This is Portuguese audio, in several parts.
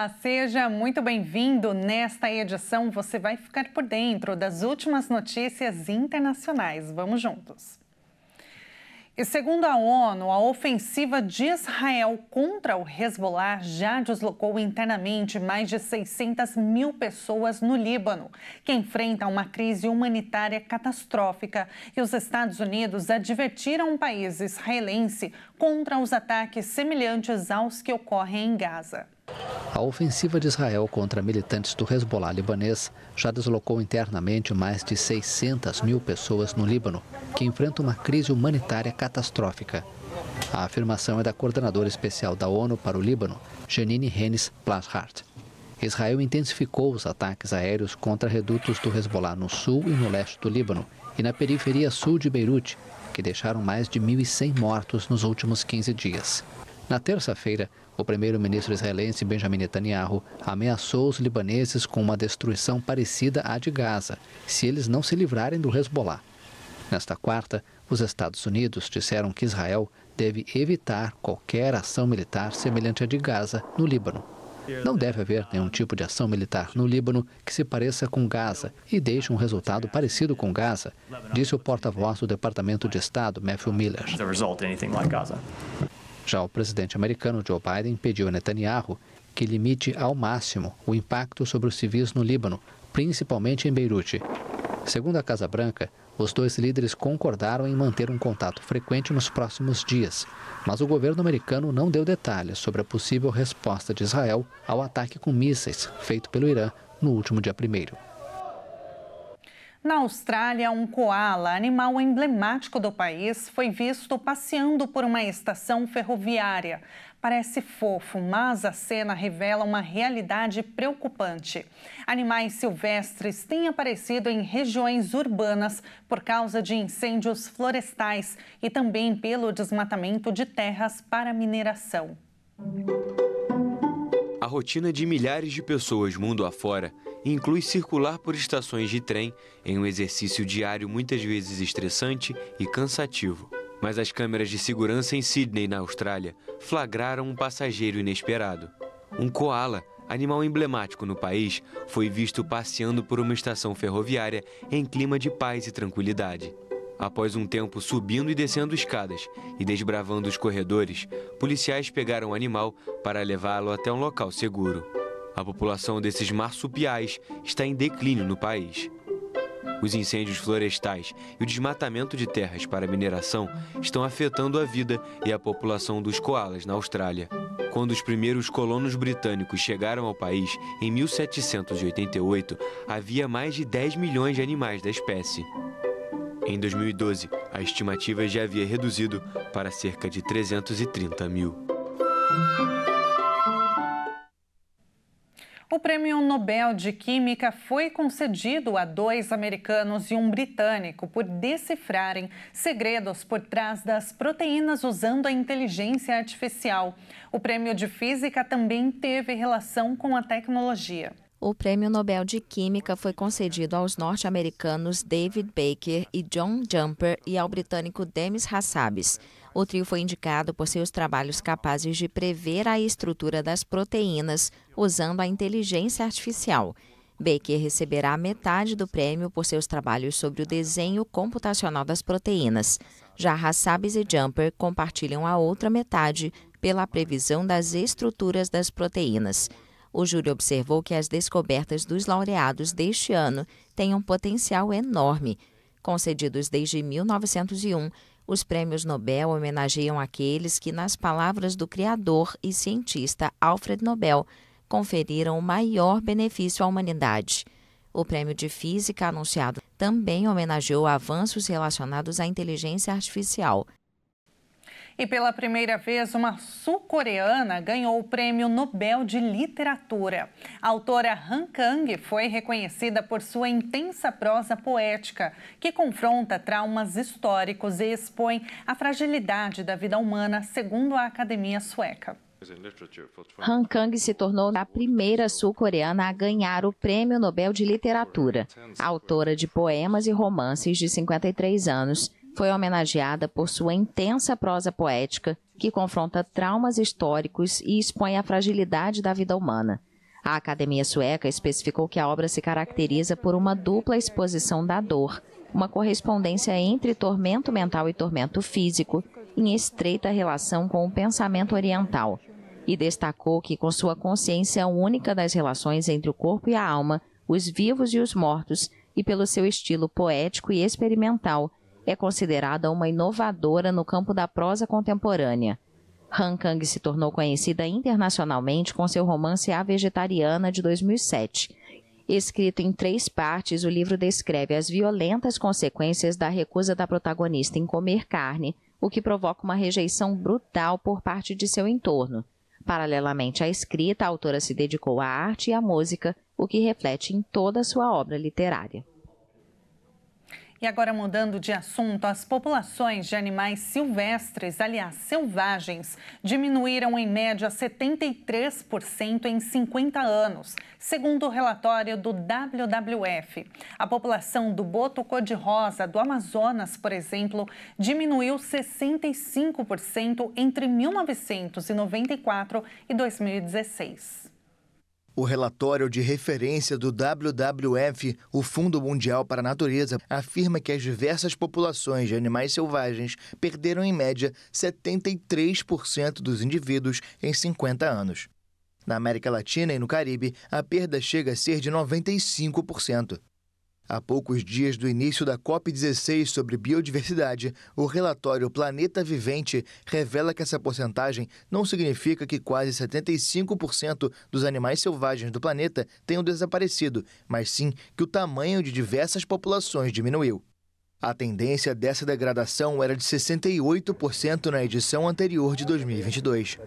Olá, seja muito bem-vindo. Nesta edição, você vai ficar por dentro das últimas notícias internacionais. Vamos juntos. E segundo a ONU, a ofensiva de Israel contra o Hezbollah já deslocou internamente mais de 600 mil pessoas no Líbano, que enfrenta uma crise humanitária catastrófica. E os Estados Unidos advertiram o país israelense contra os ataques semelhantes aos que ocorrem em Gaza. A ofensiva de Israel contra militantes do Hezbollah libanês já deslocou internamente mais de 600 mil pessoas no Líbano, que enfrenta uma crise humanitária catastrófica. A afirmação é da coordenadora especial da ONU para o Líbano, Janine Hennis Plashart. Israel intensificou os ataques aéreos contra redutos do Hezbollah no sul e no leste do Líbano e na periferia sul de Beirute, que deixaram mais de 1.100 mortos nos últimos 15 dias. Na terça-feira, o primeiro-ministro israelense Benjamin Netanyahu ameaçou os libaneses com uma destruição parecida à de Gaza, se eles não se livrarem do Hezbollah. Nesta quarta, os Estados Unidos disseram que Israel deve evitar qualquer ação militar semelhante à de Gaza, no Líbano. Não deve haver nenhum tipo de ação militar no Líbano que se pareça com Gaza e deixe um resultado parecido com Gaza, disse o porta-voz do Departamento de Estado, Matthew Miller. Já o presidente americano Joe Biden pediu a Netanyahu que limite ao máximo o impacto sobre os civis no Líbano, principalmente em Beirute. Segundo a Casa Branca, os dois líderes concordaram em manter um contato frequente nos próximos dias, mas o governo americano não deu detalhes sobre a possível resposta de Israel ao ataque com mísseis feito pelo Irã no último dia 1. Na Austrália, um koala, animal emblemático do país, foi visto passeando por uma estação ferroviária. Parece fofo, mas a cena revela uma realidade preocupante. Animais silvestres têm aparecido em regiões urbanas por causa de incêndios florestais e também pelo desmatamento de terras para mineração. A rotina de milhares de pessoas mundo afora inclui circular por estações de trem em um exercício diário muitas vezes estressante e cansativo. Mas as câmeras de segurança em Sydney, na Austrália, flagraram um passageiro inesperado. Um koala, animal emblemático no país, foi visto passeando por uma estação ferroviária em clima de paz e tranquilidade. Após um tempo subindo e descendo escadas e desbravando os corredores, policiais pegaram o animal para levá-lo até um local seguro. A população desses marsupiais está em declínio no país. Os incêndios florestais e o desmatamento de terras para mineração estão afetando a vida e a população dos koalas na Austrália. Quando os primeiros colonos britânicos chegaram ao país, em 1788, havia mais de 10 milhões de animais da espécie. Em 2012, a estimativa já havia reduzido para cerca de 330 mil. O prêmio Nobel de Química foi concedido a dois americanos e um britânico por decifrarem segredos por trás das proteínas usando a inteligência artificial. O prêmio de Física também teve relação com a tecnologia. O Prêmio Nobel de Química foi concedido aos norte-americanos David Baker e John Jumper e ao britânico Demis Hassabis. O trio foi indicado por seus trabalhos capazes de prever a estrutura das proteínas usando a inteligência artificial. Baker receberá metade do prêmio por seus trabalhos sobre o desenho computacional das proteínas. Já Hassabis e Jumper compartilham a outra metade pela previsão das estruturas das proteínas. O júri observou que as descobertas dos laureados deste ano têm um potencial enorme. Concedidos desde 1901, os prêmios Nobel homenageiam aqueles que, nas palavras do criador e cientista Alfred Nobel, conferiram o maior benefício à humanidade. O prêmio de física anunciado também homenageou avanços relacionados à inteligência artificial. E pela primeira vez, uma sul-coreana ganhou o Prêmio Nobel de Literatura. A autora Han Kang foi reconhecida por sua intensa prosa poética, que confronta traumas históricos e expõe a fragilidade da vida humana, segundo a Academia Sueca. Han Kang se tornou a primeira sul-coreana a ganhar o Prêmio Nobel de Literatura. autora de poemas e romances de 53 anos foi homenageada por sua intensa prosa poética, que confronta traumas históricos e expõe a fragilidade da vida humana. A Academia Sueca especificou que a obra se caracteriza por uma dupla exposição da dor, uma correspondência entre tormento mental e tormento físico, em estreita relação com o pensamento oriental, e destacou que, com sua consciência única das relações entre o corpo e a alma, os vivos e os mortos, e pelo seu estilo poético e experimental, é considerada uma inovadora no campo da prosa contemporânea. Han Kang se tornou conhecida internacionalmente com seu romance A Vegetariana de 2007. Escrito em três partes, o livro descreve as violentas consequências da recusa da protagonista em comer carne, o que provoca uma rejeição brutal por parte de seu entorno. Paralelamente à escrita, a autora se dedicou à arte e à música, o que reflete em toda a sua obra literária. E agora, mudando de assunto, as populações de animais silvestres, aliás, selvagens, diminuíram em média 73% em 50 anos, segundo o relatório do WWF. A população do boto cor-de-rosa do Amazonas, por exemplo, diminuiu 65% entre 1994 e 2016. O relatório de referência do WWF, o Fundo Mundial para a Natureza, afirma que as diversas populações de animais selvagens perderam, em média, 73% dos indivíduos em 50 anos. Na América Latina e no Caribe, a perda chega a ser de 95%. Há poucos dias do início da COP16 sobre biodiversidade, o relatório Planeta Vivente revela que essa porcentagem não significa que quase 75% dos animais selvagens do planeta tenham desaparecido, mas sim que o tamanho de diversas populações diminuiu. A tendência dessa degradação era de 68% na edição anterior de 2022.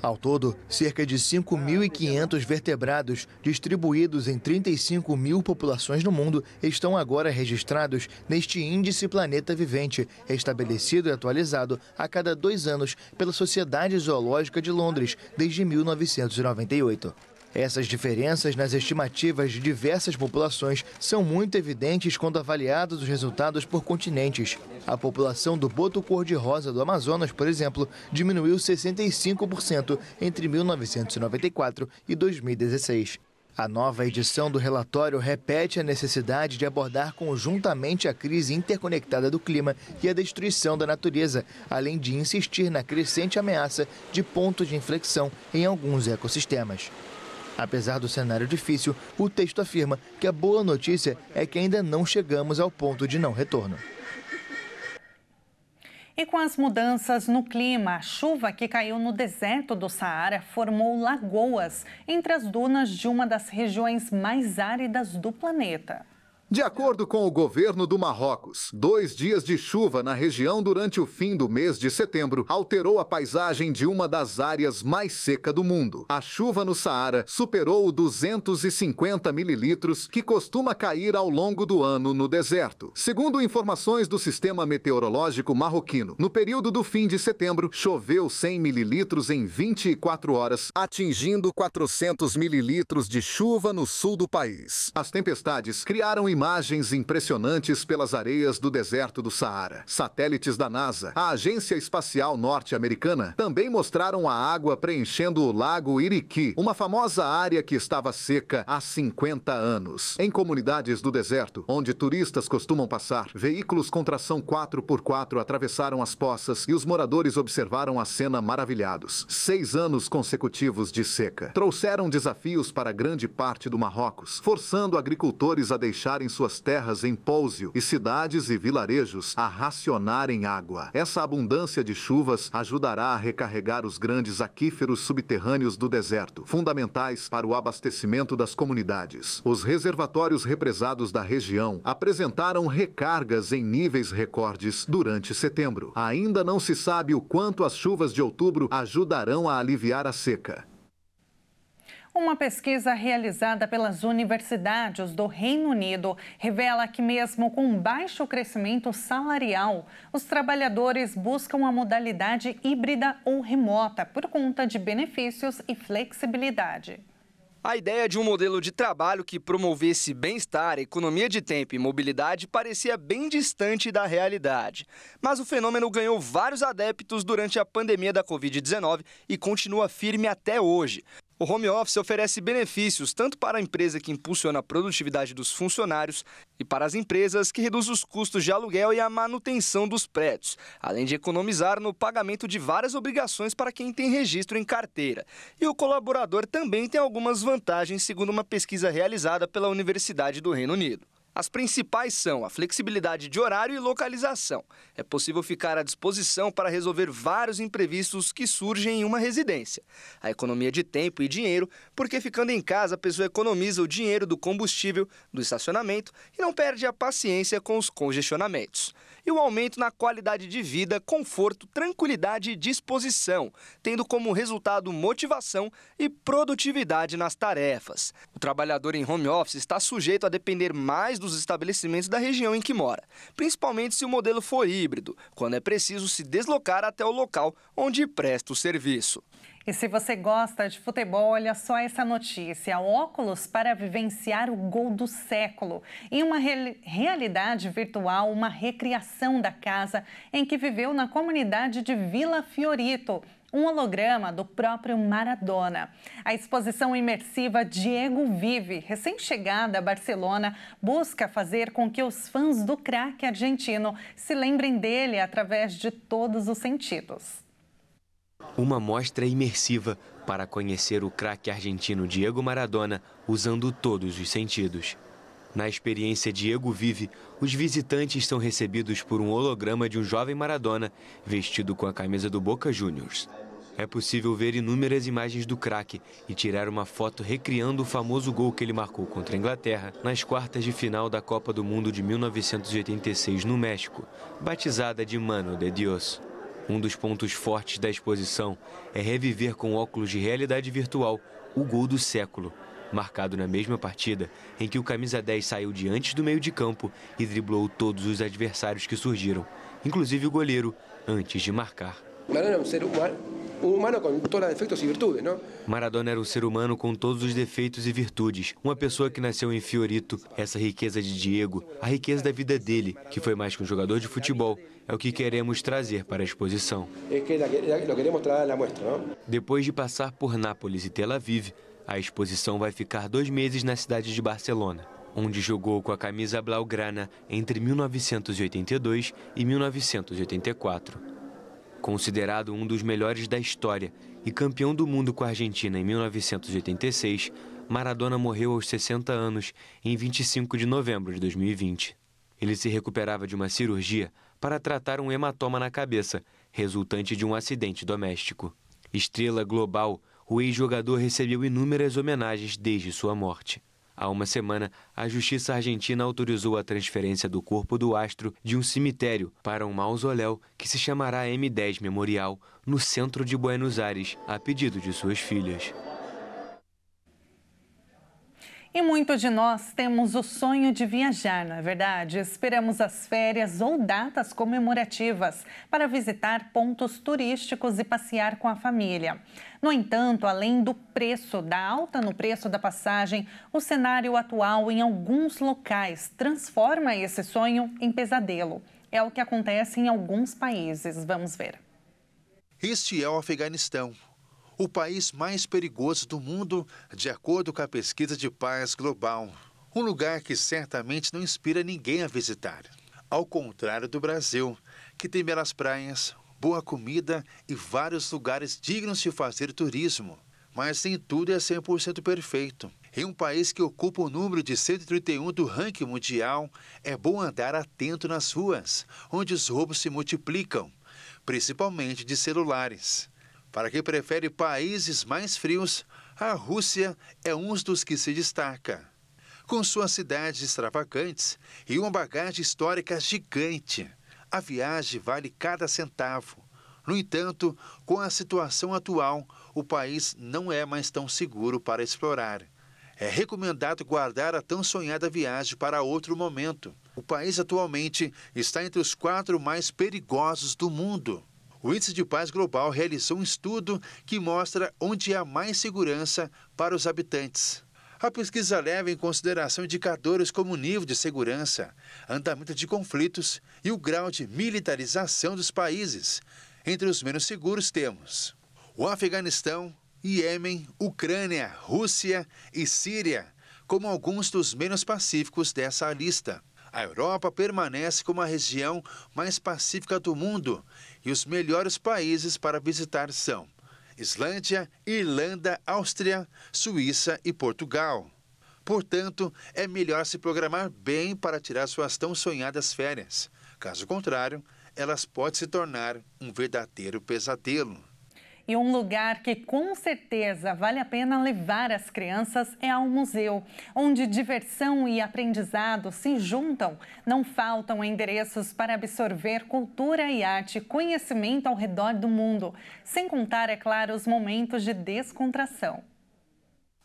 Ao todo, cerca de 5.500 vertebrados, distribuídos em 35 mil populações no mundo, estão agora registrados neste Índice Planeta Vivente, estabelecido e atualizado a cada dois anos pela Sociedade Zoológica de Londres desde 1998. Essas diferenças nas estimativas de diversas populações são muito evidentes quando avaliados os resultados por continentes. A população do boto cor-de-rosa do Amazonas, por exemplo, diminuiu 65% entre 1994 e 2016. A nova edição do relatório repete a necessidade de abordar conjuntamente a crise interconectada do clima e a destruição da natureza, além de insistir na crescente ameaça de pontos de inflexão em alguns ecossistemas. Apesar do cenário difícil, o texto afirma que a boa notícia é que ainda não chegamos ao ponto de não retorno. E com as mudanças no clima, a chuva que caiu no deserto do Saara formou lagoas entre as dunas de uma das regiões mais áridas do planeta. De acordo com o governo do Marrocos, dois dias de chuva na região durante o fim do mês de setembro alterou a paisagem de uma das áreas mais secas do mundo. A chuva no Saara superou 250 mililitros que costuma cair ao longo do ano no deserto. Segundo informações do sistema meteorológico marroquino, no período do fim de setembro choveu 100 mililitros em 24 horas, atingindo 400 mililitros de chuva no sul do país. As tempestades criaram Imagens impressionantes pelas areias do deserto do Saara. Satélites da NASA, a Agência Espacial Norte-Americana, também mostraram a água preenchendo o lago Iriqui, uma famosa área que estava seca há 50 anos. Em comunidades do deserto, onde turistas costumam passar, veículos com tração 4x4 atravessaram as poças e os moradores observaram a cena maravilhados. Seis anos consecutivos de seca trouxeram desafios para grande parte do Marrocos, forçando agricultores a deixarem em suas terras em Pousio e cidades e vilarejos a racionarem água. Essa abundância de chuvas ajudará a recarregar os grandes aquíferos subterrâneos do deserto, fundamentais para o abastecimento das comunidades. Os reservatórios represados da região apresentaram recargas em níveis recordes durante setembro. Ainda não se sabe o quanto as chuvas de outubro ajudarão a aliviar a seca. Uma pesquisa realizada pelas universidades do Reino Unido revela que, mesmo com baixo crescimento salarial, os trabalhadores buscam a modalidade híbrida ou remota por conta de benefícios e flexibilidade. A ideia de um modelo de trabalho que promovesse bem-estar, economia de tempo e mobilidade parecia bem distante da realidade. Mas o fenômeno ganhou vários adeptos durante a pandemia da Covid-19 e continua firme até hoje. O home office oferece benefícios tanto para a empresa que impulsiona a produtividade dos funcionários e para as empresas que reduz os custos de aluguel e a manutenção dos prédios, além de economizar no pagamento de várias obrigações para quem tem registro em carteira. E o colaborador também tem algumas vantagens, segundo uma pesquisa realizada pela Universidade do Reino Unido. As principais são a flexibilidade de horário e localização. É possível ficar à disposição para resolver vários imprevistos que surgem em uma residência. A economia de tempo e dinheiro, porque ficando em casa a pessoa economiza o dinheiro do combustível, do estacionamento e não perde a paciência com os congestionamentos e o aumento na qualidade de vida, conforto, tranquilidade e disposição, tendo como resultado motivação e produtividade nas tarefas. O trabalhador em home office está sujeito a depender mais dos estabelecimentos da região em que mora, principalmente se o modelo for híbrido, quando é preciso se deslocar até o local onde presta o serviço. E se você gosta de futebol, olha só essa notícia: óculos para vivenciar o gol do século. Em uma re realidade virtual, uma recriação da casa em que viveu na comunidade de Vila Fiorito um holograma do próprio Maradona. A exposição imersiva Diego Vive, recém-chegada a Barcelona, busca fazer com que os fãs do craque argentino se lembrem dele através de todos os sentidos. Uma mostra imersiva para conhecer o craque argentino Diego Maradona usando todos os sentidos. Na experiência Diego Vive, os visitantes são recebidos por um holograma de um jovem Maradona vestido com a camisa do Boca Juniors. É possível ver inúmeras imagens do craque e tirar uma foto recriando o famoso gol que ele marcou contra a Inglaterra nas quartas de final da Copa do Mundo de 1986 no México, batizada de Mano de Dios. Um dos pontos fortes da exposição é reviver com óculos de realidade virtual o gol do século, marcado na mesma partida em que o camisa 10 saiu diante do meio de campo e driblou todos os adversários que surgiram, inclusive o goleiro, antes de marcar um humano com todos os defeitos e virtudes, não? Maradona era um ser humano com todos os defeitos e virtudes. Uma pessoa que nasceu em Fiorito, essa riqueza de Diego, a riqueza da vida dele, que foi mais que um jogador de futebol, é o que queremos trazer para a exposição. É que queremos trazer à mostra, Depois de passar por Nápoles e Tel Aviv, a exposição vai ficar dois meses na cidade de Barcelona, onde jogou com a camisa blaugrana entre 1982 e 1984. Considerado um dos melhores da história e campeão do mundo com a Argentina em 1986, Maradona morreu aos 60 anos em 25 de novembro de 2020. Ele se recuperava de uma cirurgia para tratar um hematoma na cabeça, resultante de um acidente doméstico. Estrela global, o ex-jogador recebeu inúmeras homenagens desde sua morte. Há uma semana, a justiça argentina autorizou a transferência do corpo do astro de um cemitério para um mausoléu que se chamará M10 Memorial, no centro de Buenos Aires, a pedido de suas filhas. E muitos de nós temos o sonho de viajar, não é verdade? Esperamos as férias ou datas comemorativas para visitar pontos turísticos e passear com a família. No entanto, além do preço, da alta no preço da passagem, o cenário atual em alguns locais transforma esse sonho em pesadelo. É o que acontece em alguns países. Vamos ver. Este é o Afeganistão, o país mais perigoso do mundo, de acordo com a pesquisa de paz global. Um lugar que certamente não inspira ninguém a visitar. Ao contrário do Brasil, que tem belas praias, boa comida e vários lugares dignos de fazer turismo. Mas nem tudo é 100% perfeito. Em um país que ocupa o número de 131 do ranking mundial, é bom andar atento nas ruas, onde os roubos se multiplicam, principalmente de celulares. Para quem prefere países mais frios, a Rússia é um dos que se destaca. Com suas cidades extravagantes e uma bagagem histórica gigante, a viagem vale cada centavo. No entanto, com a situação atual, o país não é mais tão seguro para explorar. É recomendado guardar a tão sonhada viagem para outro momento. O país atualmente está entre os quatro mais perigosos do mundo o Índice de Paz Global realizou um estudo que mostra onde há mais segurança para os habitantes. A pesquisa leva em consideração indicadores como nível de segurança, andamento de conflitos e o grau de militarização dos países. Entre os menos seguros temos o Afeganistão, Iêmen, Ucrânia, Rússia e Síria, como alguns dos menos pacíficos dessa lista. A Europa permanece como a região mais pacífica do mundo e os melhores países para visitar são Islândia, Irlanda, Áustria, Suíça e Portugal. Portanto, é melhor se programar bem para tirar suas tão sonhadas férias. Caso contrário, elas podem se tornar um verdadeiro pesadelo. E um lugar que com certeza vale a pena levar as crianças é ao museu, onde diversão e aprendizado se juntam. Não faltam endereços para absorver cultura e arte, conhecimento ao redor do mundo, sem contar, é claro, os momentos de descontração.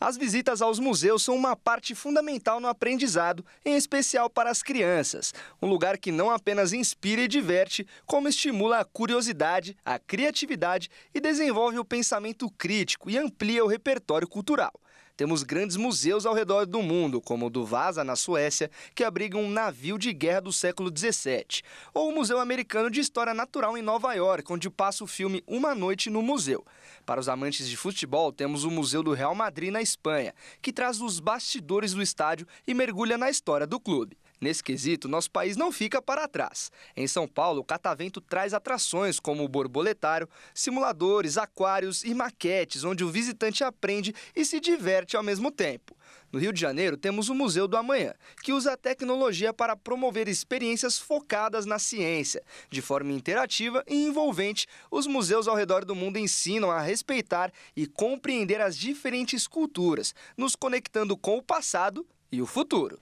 As visitas aos museus são uma parte fundamental no aprendizado, em especial para as crianças. Um lugar que não apenas inspira e diverte, como estimula a curiosidade, a criatividade e desenvolve o pensamento crítico e amplia o repertório cultural temos grandes museus ao redor do mundo, como o do Vasa, na Suécia, que abriga um navio de guerra do século XVII, ou o Museu Americano de História Natural em Nova York, onde passa o filme Uma Noite no Museu. Para os amantes de futebol, temos o Museu do Real Madrid, na Espanha, que traz os bastidores do estádio e mergulha na história do clube. Nesse quesito, nosso país não fica para trás. Em São Paulo, o Catavento traz atrações como o borboletário, simuladores, aquários e maquetes, onde o visitante aprende e se diverte ao mesmo tempo. No Rio de Janeiro, temos o Museu do Amanhã, que usa a tecnologia para promover experiências focadas na ciência. De forma interativa e envolvente, os museus ao redor do mundo ensinam a respeitar e compreender as diferentes culturas, nos conectando com o passado e o futuro.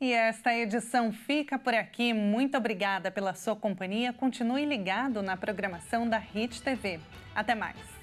E esta edição fica por aqui. Muito obrigada pela sua companhia. Continue ligado na programação da Hit TV. Até mais.